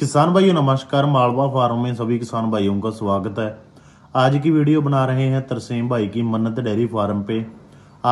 किसान भाइयों नमस्कार मालवा फार्म में सभी किसान भाइयों का स्वागत है आज की वीडियो बना रहे हैं तरसेम भाई की मन्नत डेयरी फार्म पे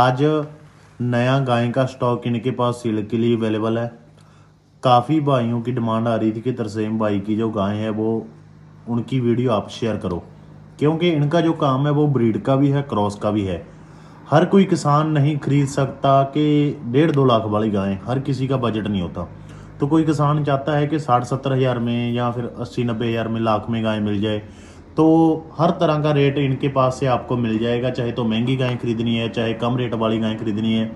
आज नया गाय का स्टॉक इनके पास सील के लिए अवेलेबल है काफ़ी भाइयों की डिमांड आ रही थी कि तरसेम भाई की जो गाय है वो उनकी वीडियो आप शेयर करो क्योंकि इनका जो काम है वो ब्रीड का भी है क्रॉस का भी है हर कोई किसान नहीं खरीद सकता कि डेढ़ दो लाख वाली गायें हर किसी का बजट नहीं होता तो कोई किसान चाहता है कि साठ सत्तर हज़ार में या फिर अस्सी नब्बे हज़ार में लाख में गाय मिल जाए तो हर तरह का रेट इनके पास से आपको मिल जाएगा चाहे तो महंगी गाय खरीदनी है चाहे कम रेट वाली गाय खरीदनी है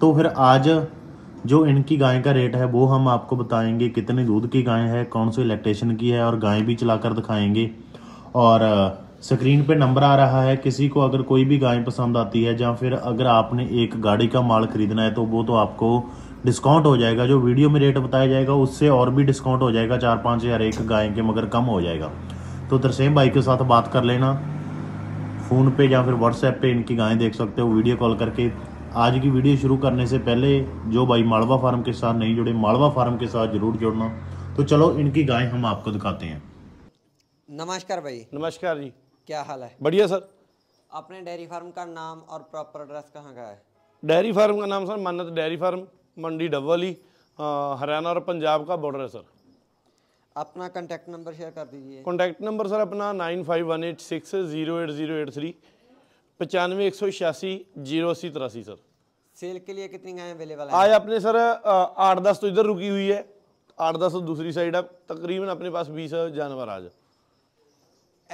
तो फिर आज जो इनकी गाय का रेट है वो हम आपको बताएंगे कितने दूध की गाय है कौन सी इलेक्ट्रेशन की है और गाय भी चलाकर दिखाएंगे और स्क्रीन पे नंबर आ रहा है किसी को अगर कोई भी गाय पसंद आती है या फिर अगर आपने एक गाड़ी का माल खरीदना है तो वो तो आपको डिस्काउंट हो जाएगा जो वीडियो में रेट बताया जाएगा उससे और भी डिस्काउंट हो जाएगा चार पाँच हज़ार एक गाय के मगर कम हो जाएगा तो तरसेम भाई के साथ बात कर लेना फ़ोन पे या फिर व्हाट्सएप पे इनकी गायें देख सकते हो वीडियो कॉल करके आज की वीडियो शुरू करने से पहले जो भाई मालवा फार्म के साथ नहीं जुड़े मालवा फार्म के साथ ज़रूर जुड़ना तो चलो इनकी गायें हम आपको दिखाते हैं नमस्कार भाई नमस्कार जी क्या हाल है बढ़िया सर अपने डेयरी फार्म का नाम और प्रॉपर एड्रेस कहाँ का है डेयरी फार्म का नाम sir Mannat dairy farm Mandi Dabwali Haryana और पंजाब का बॉर्डर है सर अपना कॉन्टैक्ट नंबर शेयर कर दीजिए कॉन्टैक्ट नंबर सर अपना nine five one eight six zero eight zero eight three पचानवे एक सौ छियासी जीरो अस्सी तिरासी सर सेल के लिए कितनी गाय अवेलेबल है आज अपने सर आठ दस तो इधर रुकी हुई है आठ दस तो दूसरी साइड अब तकरीबन अपने पास बीस जानवर आज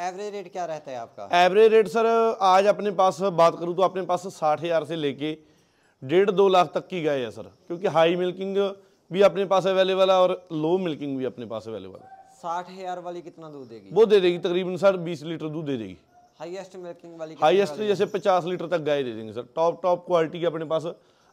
एवरेज रेट क्या रहता है आपका एवरेज रेट सर आज अपने पास बात करूँ तो अपने पास साठ हज़ार से लेके डेढ़ दो लाख तक की गाय है सर क्योंकि हाई मिल्किंग भी अपने पास अवेलेबल है और लो मिल्किंग भी अपने पास अवेलेबल है साठ हजार वाली कितना दूध देगी वो दे देगी तकरीबन सर बीस लीटर दूध दे देगी हाईएस्ट मिल्किंग वाली हाईएस्ट जैसे पचास लीटर तक गाय दे देंगे सर टॉप टॉप क्वालिटी अपने पास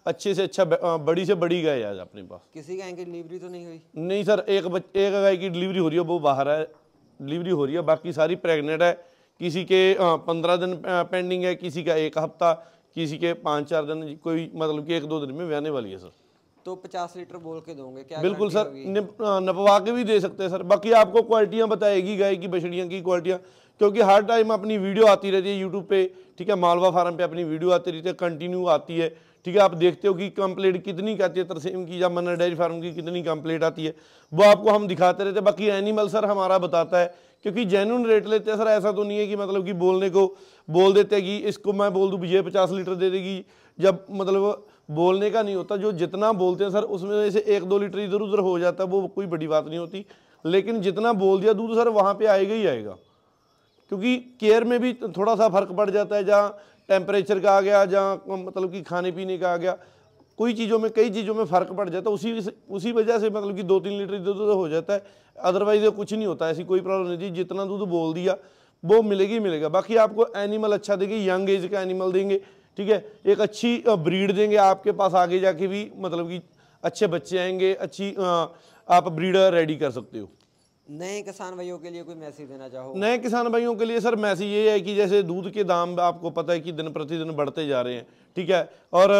अच्छे से अच्छा बड़ी से बड़ी गाय है अपने पास किसी गाय की डिलीवरी तो नहीं हुई नहीं सर एक बच, एक गाय की डिलीवरी हो रही है वो बाहर है डिलीवरी हो रही है बाकी सारी प्रेग्नेंट है किसी के पंद्रह दिन पेंडिंग है किसी का एक हफ्ता किसी के पाँच चार दिन कोई मतलब कि एक दो दिन में व्याने वाली है सर तो पचास लीटर बोल के दोगे क्या बिल्कुल सर नपवा के भी दे सकते हैं सर बाकी आपको क्वालिटियाँ बताएगी गाय की बछड़ियाँ की क्वालिटियाँ क्योंकि हर टाइम अपनी वीडियो आती रहती है यूट्यूब पे ठीक है मालवा फार्म पे अपनी वीडियो आती रहती है कंटिन्यू आती है ठीक है आप देखते हो कि कंप्लेट कितनी कहती है तरसीम की या मन्ना डेयरी फार्म की कितनी कंप्लेट आती है वो आपको हम दिखाते रहते हैं बाकी एनिमल सर हमारा बताता है क्योंकि जेन्यून रेट लेते हैं सर ऐसा तो नहीं है कि मतलब कि बोलने को बोल देते हैं कि इसको मैं बोल दूँ ये पचास लीटर दे देगी जब मतलब बोलने का नहीं होता जो जितना बोलते हैं सर उसमें से एक दो लीटर इधर उधर हो जाता है वो कोई बड़ी बात नहीं होती लेकिन जितना बोल दिया दूध सर वहाँ पर आएगा ही आएगा क्योंकि केयर में भी थोड़ा सा फर्क पड़ जाता है जहाँ टेम्परेचर का आ गया जहाँ मतलब कि खाने पीने का आ गया कोई चीज़ों में कई चीज़ों में फ़र्क पड़ जाता है उसी उसी वजह से मतलब कि दो तीन लीटर दूध तो हो जाता है अदरवाइज़ तो कुछ नहीं होता ऐसी कोई प्रॉब्लम नहीं थी जितना दूध बोल दिया वो मिलेगी मिलेगा बाकी आपको एनिमल अच्छा देंगे यंग एज का एनिमल देंगे ठीक है एक अच्छी ब्रीड देंगे आपके पास आगे जाके भी मतलब कि अच्छे बच्चे आएंगे अच्छी आप ब्रीडर रेडी कर सकते हो नए किसान भाइयों के लिए कोई मैसेज देना चाहो नए किसान भाइयों के लिए सर मैसेज ये है कि जैसे दूध के दाम आपको पता है कि दिन प्रतिदिन बढ़ते जा रहे हैं ठीक है और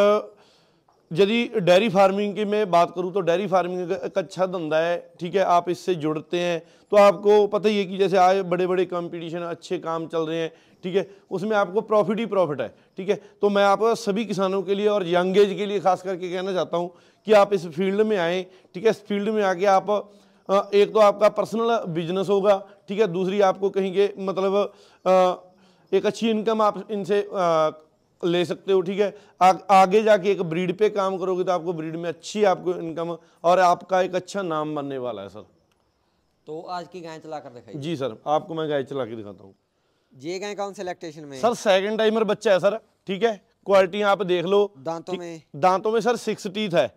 यदि डेयरी फार्मिंग की मैं बात करूं तो डेयरी फार्मिंग एक अच्छा धंधा है ठीक है आप इससे जुड़ते हैं तो आपको पता ही है कि जैसे आज बड़े बड़े कंपटीशन अच्छे काम चल रहे हैं ठीक है उसमें आपको प्रॉफिट ही प्रॉफिट है ठीक है तो मैं आप सभी किसानों के लिए और यंग एज के लिए खास करके कहना चाहता हूँ कि आप इस फील्ड में आएँ ठीक है इस फील्ड में आके आप हाँ, एक तो आपका पर्सनल बिजनेस होगा ठीक है दूसरी आपको कहीं के मतलब एक अच्छी इनकम आप इनसे ले सकते हो ठीक है आ, आगे जाके एक ब्रीड पे काम करोगे तो आपको ब्रीड में अच्छी आपको इनकम और आपका एक अच्छा नाम बनने वाला है सर तो आज की गाय चला कर दिखाई जी सर आपको मैं गाय चला के दिखाता हूँ ये गाय कौन से में सर सेकंड टाइमर बच्चा है सर ठीक है क्वालिटी आप देख लो दांतों में दांतों में सर सिक्स टीथ है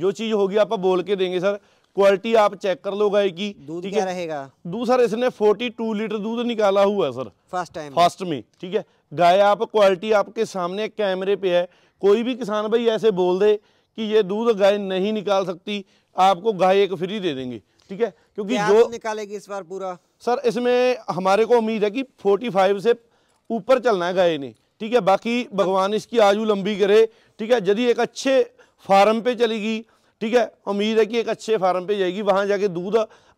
जो चीज़ होगी आप बोल के देंगे सर क्वालिटी आप चेक कर लो गाय की दूध क्या रहेगा दूध सर इसने 42 लीटर दूध निकाला हुआ है सर फर्स्ट टाइम फर्स्ट में ठीक है गाय आप क्वालिटी आपके सामने कैमरे पे है कोई भी किसान भाई ऐसे बोल दे कि ये दूध गाय नहीं निकाल सकती आपको गाय एक फ्री दे देंगे ठीक है क्योंकि जो निकालेगी इस बार पूरा सर इसमें हमारे को उम्मीद है कि फाइव से ऊपर चलना है गाय ने ठीक है बाकी भगवान इसकी आयु लंबी करे ठीक है यदि एक अच्छे फार्म पे चलेगी ठीक है उम्मीद है कि एक अच्छे फार्म पे जाएगी वहाँ जाके दूध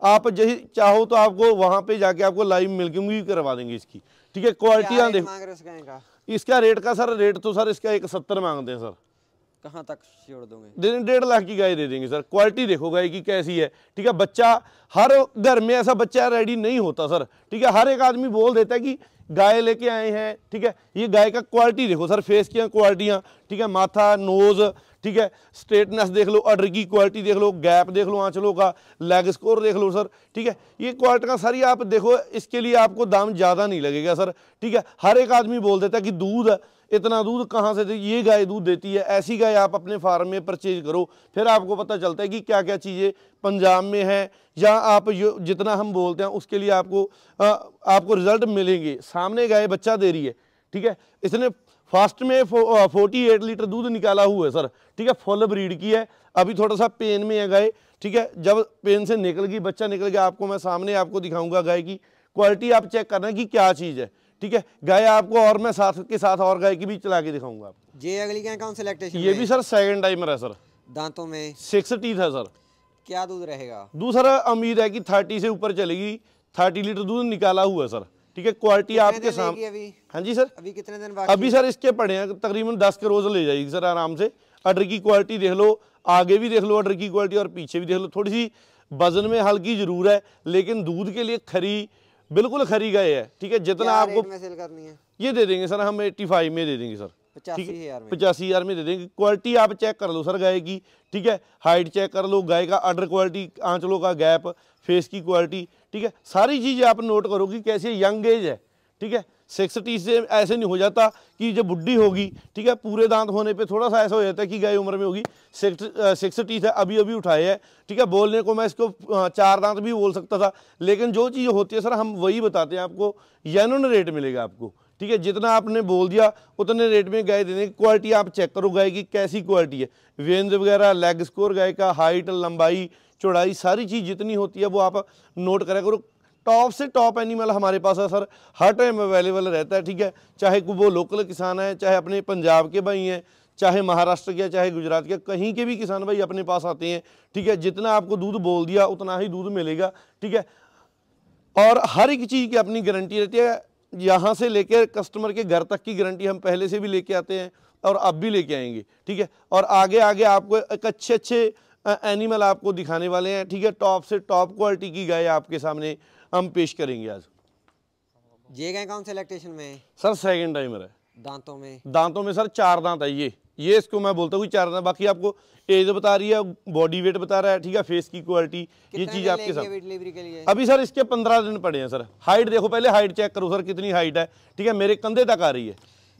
आप जैसे चाहो तो आपको वहाँ पे जाके आपको लाइव के मुझे करवा देंगे इसकी ठीक है क्वालिटी यहाँ देखो इसका रेट का सर रेट तो सर इसका एक सत्तर मांगते हैं सर कहाँ तक छोड़ दोगे डेढ़ लाख की गाय दे देंगे सर क्वालिटी देखो गाय की कैसी है ठीक है बच्चा हर घर में ऐसा बच्चा रेडी नहीं होता सर ठीक है हर एक आदमी बोल देता है कि गाय लेके आए हैं ठीक है ये गाय का क्वालिटी देखो सर फेस की क्वालिटियाँ ठीक है माथा नोज़ ठीक है स्ट्रेटनेस देख लो अडर की क्वालिटी देख लो गैप देख लो आँचलों का लेग स्कोर देख लो सर ठीक है ये क्वालिटियाँ सारी आप देखो इसके लिए आपको दाम ज़्यादा नहीं लगेगा सर ठीक है हर एक आदमी बोल देता है कि दूध इतना दूध कहाँ से ये गाय दूध देती है ऐसी गाय आप अपने फार्म में परचेज करो फिर आपको पता चलता है कि क्या क्या चीज़ें पंजाब में हैं या आप जितना हम बोलते हैं उसके लिए आपको आ, आपको रिजल्ट मिलेंगे सामने गाय बच्चा दे रही है ठीक है इसने फर्स्ट में फो, फोर्टी एट लीटर दूध निकाला हुआ है सर ठीक है फुल ब्रीड की है अभी थोड़ा सा पेन में है गाय ठीक है जब पेन से निकल गई बच्चा निकल गया आपको मैं सामने आपको दिखाऊंगा गाय की क्वालिटी आप चेक करना कि क्या चीज़ है ठीक है गाय आपको और मैं साथ के साथ और गाय की भी चला के दिखाऊंगा आपको ये अगली कौन सिलेक्टेशन ये भी सर सेकंड टाइमर है सर दांतों में सिक्स टीथ है सर क्या दूध रहेगा दूसरा उम्मीद है कि थर्टी से ऊपर चलेगी थर्टी लीटर दूध निकाला हुआ है सर ठीक है क्वालिटी आपके सामने हाँ जी सर अभी कितने दिन बाकी अभी सर इसके पड़े हैं तकरीबन दस के रोज ले जाएगी सर आराम से अडर की क्वालिटी देख लो आगे भी देख लो अडर की क्वालिटी और पीछे भी देख लो थोड़ी सी वजन में हल्की जरूर है लेकिन दूध के लिए खरी बिल्कुल खरी गए है ठीक है जितना आपको ये दे देंगे सर हम एट्टी फाइव में दे देंगे सर ठीक है पचासी हज़ार में दे देंगे क्वालिटी आप चेक कर लो सर गाय की ठीक है हाइट चेक कर लो गाय का अडर क्वालिटी आंचलों का गैप फेस की क्वालिटी ठीक है सारी चीज़ें आप नोट करोगी कैसे यंग एज है ठीक है सिक्सटी से ऐसे नहीं हो जाता कि जब बुढ़ी होगी ठीक है पूरे दांत होने पे थोड़ा सा ऐसा हो जाता है कि गए उम्र में होगी सिक्सटी से अभी अभी उठाए हैं ठीक है बोलने को मैं इसको चार दांत भी बोल सकता था लेकिन जो चीज़ होती है सर हम वही बताते हैं आपको यनोन रेट मिलेगा आपको ठीक है जितना आपने बोल दिया उतने रेट में गाय देने की क्वालिटी आप चेक करो गाय की कैसी क्वालिटी है वेंज वगैरह लेग स्कोर गाय का हाइट लंबाई चौड़ाई सारी चीज़ जितनी होती है वो आप नोट करा करो टॉप से टॉप एनिमल हमारे पास है सर हर टाइम अवेलेबल रहता है ठीक है चाहे वो लोकल किसान है चाहे अपने पंजाब के भाई हैं चाहे महाराष्ट्र के चाहे गुजरात के कहीं के भी किसान भाई अपने पास आते हैं ठीक है जितना आपको दूध बोल दिया उतना ही दूध मिलेगा ठीक है और हर एक चीज़ की अपनी गारंटी रहती है यहाँ से लेकर कस्टमर के घर तक की गारंटी हम पहले से भी लेके आते हैं और अब भी लेके आएंगे ठीक है और आगे आगे आपको एक अच्छे अच्छे एनिमल आपको दिखाने वाले हैं ठीक है टॉप से टॉप क्वालिटी की गाय आपके सामने हम पेश करेंगे आज ये गाय कौन से इलेक्ट्रेशन में सर सेकंड टाइम है दांतों में दांतों में सर चार दांत है ये ये इसको मैं बोलता हूँ चार दांत बाकी आपको एज बता रही है बॉडी वेट बता रहा है ठीक है फेस की क्वालिटी ये चीज आपके साथ अभी सर इसके पंद्रह दिन पड़े हैं सर हाइट देखो पहले हाइट चेक करो सर कितनी हाइट है ठीक है मेरे कंधे तक आ रही है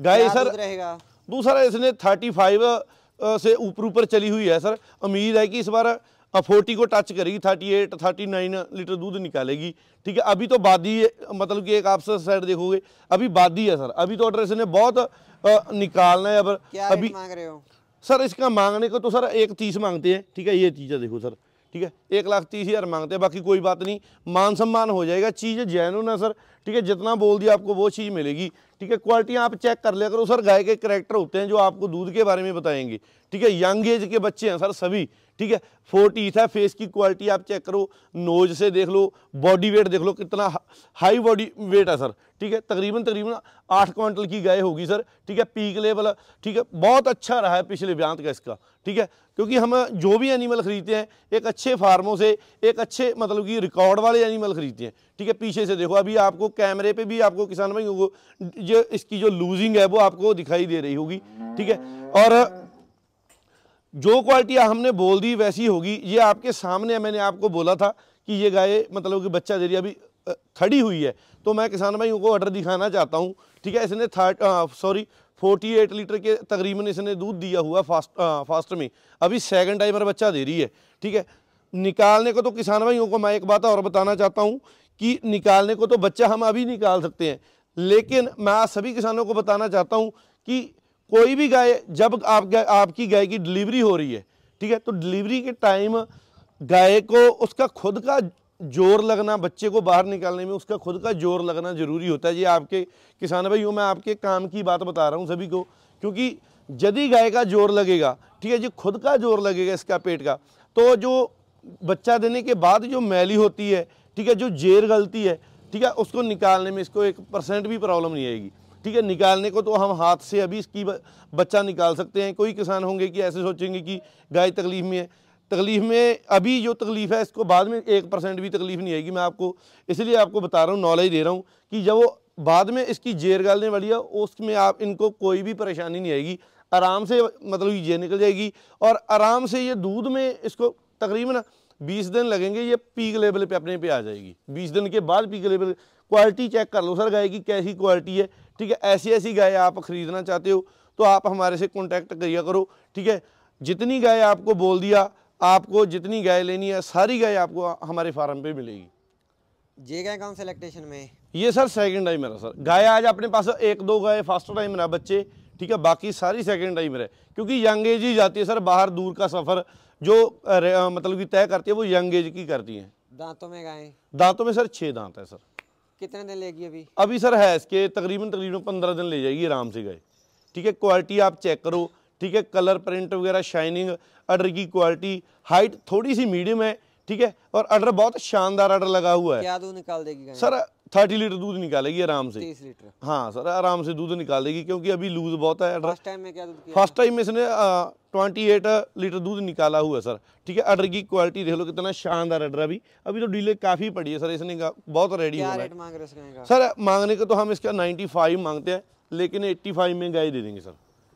गाय सर रहेगा दूसरा इसने थर्टी फाइव से ऊपर ऊपर चली हुई है सर उम्मीद है कि इस बार फोर्टी को टच करेगी thirty eight thirty nine litre दूध निकालेगी ठीक है अभी तो बादी मतलब कि एक आप साइड देखोगे अभी बादी है सर अभी तो ऑर्डर इसने बहुत निकालना है अब अभी मांग रहे हो सर इसका मांगने को तो सर एक तीस मांगते हैं ठीक है ये चीज़ें देखो सर ठीक है एक लाख तीस हज़ार मांगते हैं बाकी कोई बात नहीं मान सम्मान हो जाएगा चीज़ जैन है सर ठीक है जितना बोल दिया आपको वो चीज़ मिलेगी ठीक है क्वालिटियाँ आप चेक कर लिया करो सर गाय के करेक्टर होते हैं जो आपको दूध के बारे में बताएंगे ठीक है यंग एज के बच्चे हैं सर सभी ठीक है फोर टीथ है फेस की क्वालिटी आप चेक करो नोज से देख लो बॉडी वेट देख लो कितना हाई बॉडी वेट है सर ठीक है तकरीबन तकरीबन आठ क्वांटल की गाय होगी सर ठीक है पीक लेवल ठीक है बहुत अच्छा रहा है पिछले ब्यांत का इसका ठीक है क्योंकि हम जो भी एनिमल खरीदते हैं एक अच्छे फार्मों से एक अच्छे मतलब कि रिकॉर्ड वाले एनिमल खरीदते हैं ठीक है पीछे से देखो अभी आपको कैमरे पे भी आपको किसान भाइयों को जो इसकी जो लूजिंग है वो आपको दिखाई दे रही होगी ठीक है और जो क्वालिटी हमने बोल दी वैसी होगी ये आपके सामने मैंने आपको बोला था कि ये गाय मतलब कि बच्चा दे रही अभी खड़ी हुई है तो मैं किसान भाइयों को ऑर्डर दिखाना चाहता हूँ ठीक है इसने थर्ट सॉरी 48 लीटर के तकरीबन इसने दूध दिया हुआ फास्ट आ, फास्ट में अभी सेकंड टाइमर बच्चा दे रही है ठीक है निकालने को तो किसान भाइयों को मैं एक बात और बताना चाहता हूँ कि निकालने को तो बच्चा हम अभी निकाल सकते हैं लेकिन मैं सभी किसानों को बताना चाहता हूँ कि कोई भी गाय जब आप गाय आपकी गाय की डिलीवरी हो रही है ठीक है तो डिलीवरी के टाइम गाय को उसका खुद का जोर लगना बच्चे को बाहर निकालने में उसका खुद का जोर लगना ज़रूरी होता है ये आपके किसान भाई मैं आपके काम की बात बता रहा हूँ सभी को क्योंकि यदि गाय का जोर लगेगा ठीक है जी खुद का जोर लगेगा इसका पेट का तो जो बच्चा देने के बाद जो मैली होती है ठीक है जो जेर गलती है ठीक है उसको निकालने में इसको एक परसेंट भी प्रॉब्लम नहीं आएगी ठीक है निकालने को तो हम हाथ से अभी इसकी बच्चा निकाल सकते हैं कोई किसान होंगे कि ऐसे सोचेंगे कि गाय तकलीफ़ में है तकलीफ़ में अभी जो तकलीफ़ है इसको बाद में एक परसेंट भी तकलीफ़ नहीं आएगी मैं आपको इसलिए आपको बता रहा हूँ नॉलेज दे रहा हूँ कि जब वो बाद में इसकी जेर गालने वाली है उसमें आप इनको कोई भी परेशानी नहीं आएगी आराम से मतलब ये निकल जाएगी और आराम से ये दूध में इसको तकरीबन बीस दिन लगेंगे ये पीक लेवल पे अपने पे आ जाएगी बीस दिन के बाद पीक लेवल क्वालिटी चेक कर लो सर गाय की कैसी क्वालिटी है ठीक है ऐसी ऐसी गाय आप ख़रीदना चाहते हो तो आप हमारे से कॉन्टैक्ट करिया करो ठीक है जितनी गाय आपको बोल दिया आपको जितनी गाय लेनी है सारी गाय आपको हमारे फार्म पे मिलेगी ये गाय कौन सेलेक्टेशन में ये सर सेकंड टाइम है सर गाय आज अपने पास एक दो गाय फर्स्ट टाइम रहा बच्चे ठीक है बाकी सारी सेकंड टाइम रहे क्योंकि यंग एज ही जाती है सर बाहर दूर का सफ़र जो मतलब की तय करती है वो यंग एज की करती है दांतों में गाय दांतों में सर छः दांत है सर कितने दिन लेगी अभी अभी सर है इसके तकरीबन तकरीबन पंद्रह दिन ले जाएगी आराम से गए ठीक है क्वालिटी आप चेक करो ठीक है कलर प्रिंट वगैरह शाइनिंग अडर की क्वालिटी हाइट थोड़ी सी मीडियम है ठीक है और अडर बहुत शानदार अडर लगा हुआ है क्या निकाल देगी सर थर्टी लीटर दूध निकालेगी आराम से तीस लीटर हाँ सर आराम से दूध निकालेगी क्योंकि अभी लूज बहुत है फर्स्ट टाइम में क्या दूध फर्स्ट टाइम में इसने ट्वेंटी एट लीटर दूध निकाला हुआ है सर ठीक है अडर की क्वालिटी देख लो कितना शानदार अडर अभी अभी तो डीले काफ़ी पड़ी है सर इसने बहुत रेडी हो रहा है सर मांगने का तो हम इसका नाइन्टी फाइव मांगते हैं लेकिन एट्टी फाइव में गाय दे देंगे सर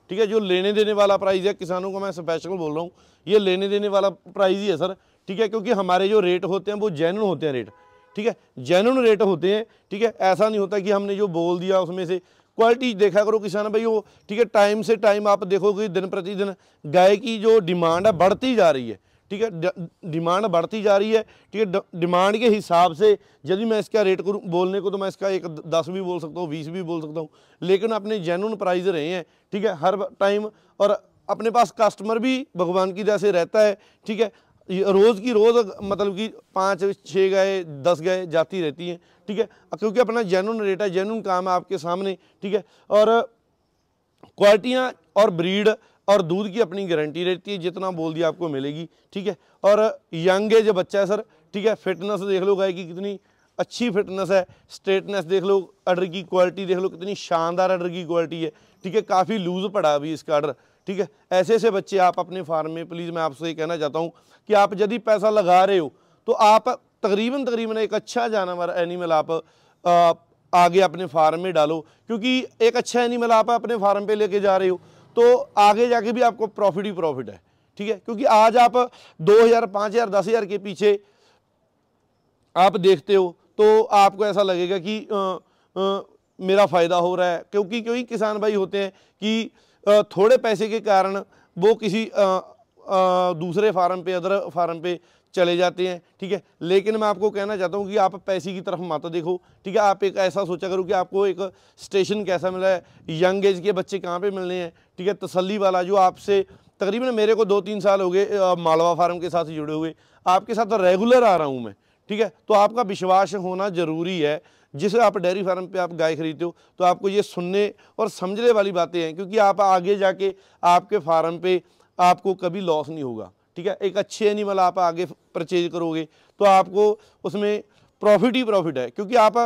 ठीक है जो लेने देने वाला प्राइस है किसानों को मैं स्पेशल बोल रहा हूँ ये लेने देने वाला प्राइस ही है सर ठीक है क्योंकि हमारे जो रेट होते हैं वो जेनुअन होते हैं रेट ठीक है जेनुअन रेट होते हैं ठीक है ऐसा नहीं होता कि हमने जो बोल दिया उसमें से क्वालिटी देखा करो किसान भाई वो ठीक है टाइम से टाइम आप देखोगे दिन प्रतिदिन गाय की जो डिमांड है बढ़ती जा रही है ठीक है डिमांड बढ़ती जा रही है ठीक है डिमांड के हिसाब से यदि मैं इसका रेट करूँ बोलने को तो मैं इसका एक दस भी बोल सकता हूँ बीस भी बोल सकता हूँ लेकिन अपने जेनुअन प्राइस रहे हैं ठीक है हर टाइम और अपने पास कस्टमर भी भगवान की दया से रहता है ठीक है रोज़ की रोज़ मतलब कि पाँच छः गए दस गए जाती रहती हैं ठीक है क्योंकि अपना जेनुन रेट है जेनुन काम है आपके सामने ठीक है और क्वालिटियाँ और ब्रीड और दूध की अपनी गारंटी रहती है जितना बोल दिया आपको मिलेगी ठीक है और यंग एज बच्चा है सर ठीक है फिटनेस देख लो गाय की कितनी अच्छी फिटनेस है स्ट्रेटनेस देख लो अडर की क्वालिटी देख लो कितनी शानदार अडर की क्वालिटी है ठीक है काफ़ी लूज़ पड़ा अभी इसका अडर ठीक है ऐसे ऐसे बच्चे आप अपने फार्म में प्लीज़ मैं आपसे ये कहना चाहता हूँ कि आप यदि पैसा लगा रहे हो तो आप तकरीबन तकरीबन एक अच्छा जानवर एनिमल आप आगे अपने फार्म में डालो क्योंकि एक अच्छा एनिमल आप अपने फार्म पे लेके जा रहे हो तो आगे जाके भी आपको प्रॉफिट ही प्रॉफिट है ठीक है क्योंकि आज आप दो हज़ार पाँच हज़ार दस हज़ार के पीछे आप देखते हो तो आपको ऐसा लगेगा कि आ, आ, मेरा फ़ायदा हो रहा है क्योंकि क्योंकि किसान भाई होते हैं कि थोड़े पैसे के कारण वो किसी आ, आ, दूसरे फार्म पे अदर फार्म पे चले जाते हैं ठीक है लेकिन मैं आपको कहना चाहता हूँ कि आप पैसे की तरफ मत देखो ठीक है आप एक ऐसा सोचा करो कि आपको एक स्टेशन कैसा मिला है यंग एज के बच्चे कहाँ पे मिलने हैं ठीक है तसली वाला जो आपसे तकरीबन मेरे को दो तीन साल हो गए मालवा फार्म के साथ जुड़े हुए आपके साथ तो रेगुलर आ रहा हूँ मैं ठीक है तो आपका विश्वास होना ज़रूरी है जिसे आप डेयरी फार्म पे आप गाय खरीदते हो तो आपको ये सुनने और समझने वाली बातें हैं क्योंकि आप आगे जाके आपके फार्म पे आपको कभी लॉस नहीं होगा ठीक है एक अच्छे एनिमल आप आगे परचेज करोगे तो आपको उसमें प्रॉफिट ही प्रॉफिट है क्योंकि आप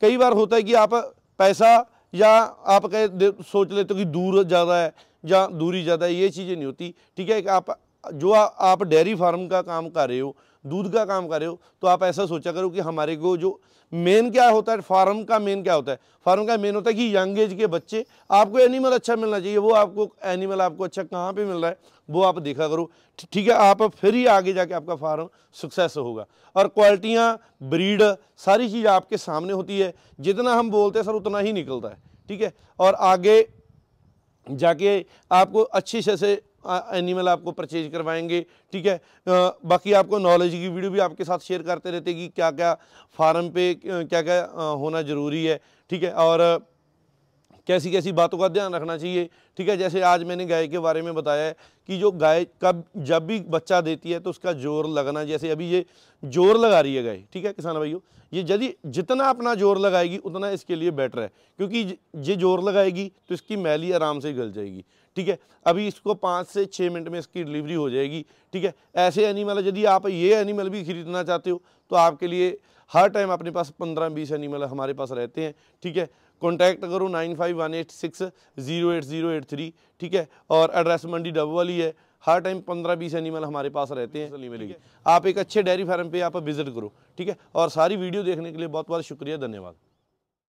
कई बार होता है कि आप पैसा या आप कह सोच लेते हो कि दूर ज़्यादा है या दूरी ज़्यादा है ये चीज़ें नहीं होती ठीक है कि आप जो आ, आप डेयरी फार्म का काम कर रहे हो दूध का काम कर रहे हो तो आप ऐसा सोचा करो कि हमारे को जो मेन क्या होता है फार्म का मेन क्या होता है फार्म का मेन होता है कि यंग एज के बच्चे आपको एनिमल अच्छा मिलना चाहिए वो आपको एनिमल आपको अच्छा कहाँ पे मिल रहा है वो आप देखा करो ठीक है आप फिर ही आगे जाके आपका फार्म सक्सेस होगा और क्वालिटियाँ ब्रीड सारी चीज़ आपके सामने होती है जितना हम बोलते हैं सर उतना ही निकलता है ठीक है और आगे जाके आपको अच्छी से एनिमल आपको परचेज करवाएंगे ठीक है बाकी आपको नॉलेज की वीडियो भी आपके साथ शेयर करते रहते कि क्या क्या फार्म पे क्या क्या होना ज़रूरी है ठीक है और कैसी कैसी बातों का ध्यान रखना चाहिए ठीक है जैसे आज मैंने गाय के बारे में बताया है कि जो गाय कब जब भी बच्चा देती है तो उसका जोर लगना जैसे अभी ये जोर लगा रही है गाय ठीक है किसान भाइयों ये यदि जितना अपना जोर लगाएगी उतना इसके लिए बेटर है क्योंकि ये जोर लगाएगी तो इसकी मैली आराम से गल जाएगी ठीक है अभी इसको पाँच से छः मिनट में इसकी डिलीवरी हो जाएगी ठीक है ऐसे एनिमल यदि आप ये एनिमल भी खरीदना चाहते हो तो आपके लिए हर टाइम अपने पास पंद्रह बीस एनिमल हमारे पास रहते हैं ठीक है कॉन्टैक्ट करो nine five one eight six zero eight zero eight three ठीक है और एड्रेस मंडी डब वाली है हर टाइम पंद्रह बीस एनिमल हमारे पास रहते हैं नहीं मिलेगी आप एक अच्छे डेयरी फार्म पे आप विजिट करो ठीक है और सारी वीडियो देखने के लिए बहुत बहुत शुक्रिया धन्यवाद